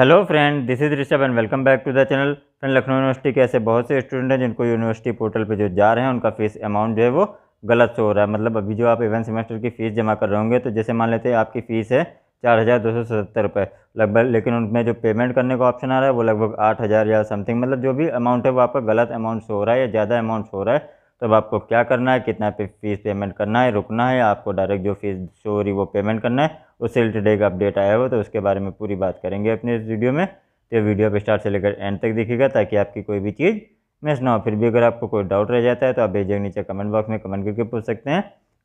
hello friend this is Rishabh and welcome back to the channel friend Lucknow university के ऐसे बहुत से स्टूडेंट हैं जिनको यूनिवर्सिटी पोर्टल पे जो जा रहे हैं उनका फीस अमाउंट जो है वो गलत शो हो रहा है मतलब अभी जो आप इवेंट सेमेस्टर की फ़ीस जमा कर रहे होंगे तो जैसे मान लेते हैं आपकी फ़ीस है चार हज़ार दो सौ सत्तर रुपये लगभग लेकिन उनमें जो पेमेंट करने का ऑप्शन आ रहा है वो लगभग आठ हज़ार या समथिंग मतलब जो भी अमाउंट है वो आपका गलत अमाउंट हो रहा है या ज़्यादा अमाउंट हो रहा है तब आपको क्या करना है कितना पे फीस पेमेंट करना है रुकना है आपको डायरेक्ट जो फीस शो हो रही वो पेमेंट करना है उससे रिलेटेड एक अपडेट आया हो तो उसके बारे में पूरी बात करेंगे अपने इस वीडियो में तो वीडियो पे स्टार्ट से लेकर एंड तक देखिएगा ताकि आपकी कोई भी चीज़ मिस ना हो फिर भी अगर आपको कोई डाउट रह जाता है तो आप भेजिए नीचे कमेंट बॉक्स में कमेंट करके पूछ सकते हैं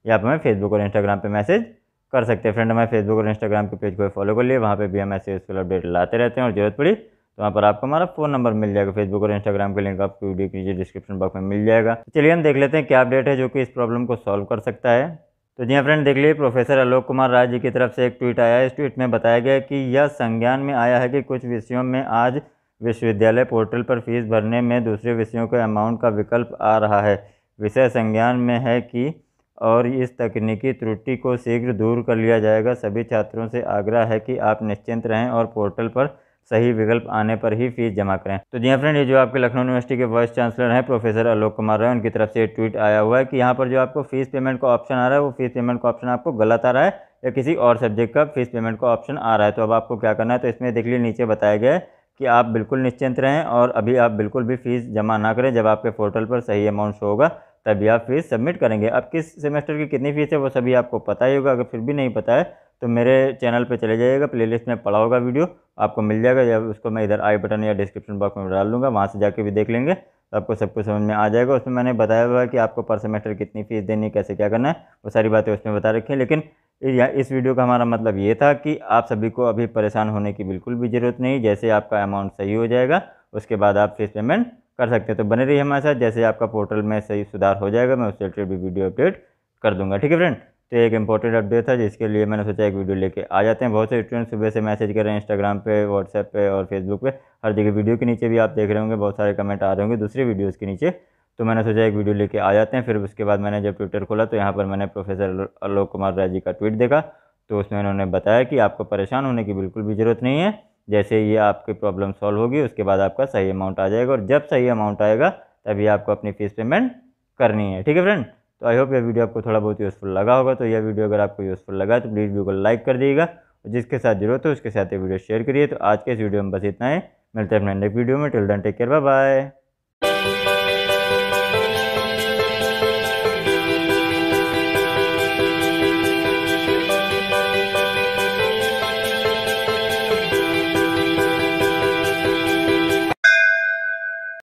या आप हमें फेसबुक और इंस्टाग्राम पर मैसेज कर सकते हैं फ्रेंड हमारे फेसबुक और इंस्टाग्राम के पेज को फॉलो कर लिए वहाँ पर भी हम ऐसे उसके अपडेट लाते रहते हैं और जरूरत पड़ी तो वहाँ पर आपको हमारा फ़ोन नंबर मिल जाएगा फेसबुक और इंस्टाग्राम के लिंक आपको वीडियो के नीचे डिस्क्रिप्शन बॉक्स में मिल जाएगा तो चलिए हम देख लेते हैं क्या अपडेट है जो कि इस प्रॉब्लम को सॉल्व कर सकता है तो जी फ्रेंड हाँ देख लीजिए प्रोफेसर आलोक कुमार राय जी की तरफ से एक ट्वीट आया है इस ट्वीट में बताया गया कि यह संज्ञान में आया है कि कुछ विषयों में आज विश्वविद्यालय पोर्टल पर फीस भरने में दूसरे विषयों के अमाउंट का विकल्प आ रहा है विषय संज्ञान में है कि और इस तकनीकी त्रुटि को शीघ्र दूर कर लिया जाएगा सभी छात्रों से आग्रह है कि आप निश्चिंत रहें और पोर्टल पर सही विकल्प आने पर ही फीस जमा करें तो जी हाँ फ्रेंड ये जो आपके लखनऊ यूनिवर्सिटी के वाइस चांसलर हैं प्रोफेसर आलोक कुमार राय उनकी तरफ से ट्वीट आया हुआ है कि यहाँ पर जो आपको फीस पेमेंट का ऑप्शन आ रहा है वो फीस पेमेंट का ऑप्शन आपको गलत आ रहा है या किसी और सब्जेक्ट का फीस पेमेंट का ऑप्शन आ रहा है तो अब आपको क्या करना है तो इसमें देख लीजिए नीचे बताया गया है कि आप बिल्कुल निश्चिंत रहें और अभी आप बिल्कुल भी फ़ीस जमा ना करें जब आपके पोर्टल पर सही अमाउंट शो होगा तभी आप फीस सबमिट करेंगे अब किस सेमेस्टर की कितनी फ़ीस है वो सभी आपको पता ही होगा अगर फिर भी नहीं पता है तो मेरे चैनल पे चले जाइएगा प्लेलिस्ट में पड़ा होगा वीडियो आपको मिल जाएगा या उसको मैं इधर आई बटन या डिस्क्रिप्शन बॉक्स में डाल दूँगा वहाँ से जाके भी देख लेंगे तो आपको सब कुछ समझ में आ जाएगा उसमें मैंने बताया हुआ है कि आपको पर सेमेस्टर कितनी फ़ीस देनी कैसे क्या करना है वो सारी बातें उसमें बता रखी हैं लेकिन इस वीडियो का हमारा मतलब ये था कि आप सभी को अभी परेशान होने की बिल्कुल भी ज़रूरत नहीं जैसे आपका अमाउंट सही हो जाएगा उसके बाद आप फीस पेमेंट कर सकते हैं तो बने रहिए हमारे साथ जैसे आपका पोर्टल में सही सुधार हो जाएगा मैं उससे रिलेटेड भी वीडियो अपडेट कर दूंगा ठीक है फ्रेंड तो एक इंपॉर्टेंट अपडेट था जिसके लिए मैंने सोचा एक वीडियो लेके आ जाते हैं बहुत से स्टूडेंट सुबह से मैसेज कर रहे हैं इंस्टाग्राम पे व्हाट्सएप पे और फेसबुक पे हर जगह वीडियो के नीचे भी आप देख रहे होंगे बहुत सारे कमेंट आ रहे होंगे दूसरी वीडियोज़ के नीचे तो मैंने सोचा एक वीडियो लेके आ जाते हैं फिर उसके बाद मैंने जब ट्विटर खोला तो यहाँ पर मैंने प्रोफेसर आलोक कुमार राय जी का ट्वीट देखा तो उसमें उन्होंने बताया कि आपको परेशान होने की बिल्कुल भी ज़रूरत नहीं है जैसे ये आपकी प्रॉब्लम सॉल्व होगी उसके बाद आपका सही अमाउंट आ जाएगा और जब सही अमाउंट आएगा तभी आपको अपनी फ़ीस पेमेंट करनी है ठीक है फ्रेंड तो आई होप यह वीडियो आपको थोड़ा बहुत यूज़फुल लगा होगा तो यह वीडियो अगर आपको यूज़फुल लगा तो प्लीज़ वीडियो को लाइक कर दिएगा और जिसके साथ जरूरत हो उसके साथ ये वीडियो शेयर करिए तो आज के इस वीडियो में बस इतना है मिलते हैं अपने नेक्स्ट वीडियो में till then take care bye bye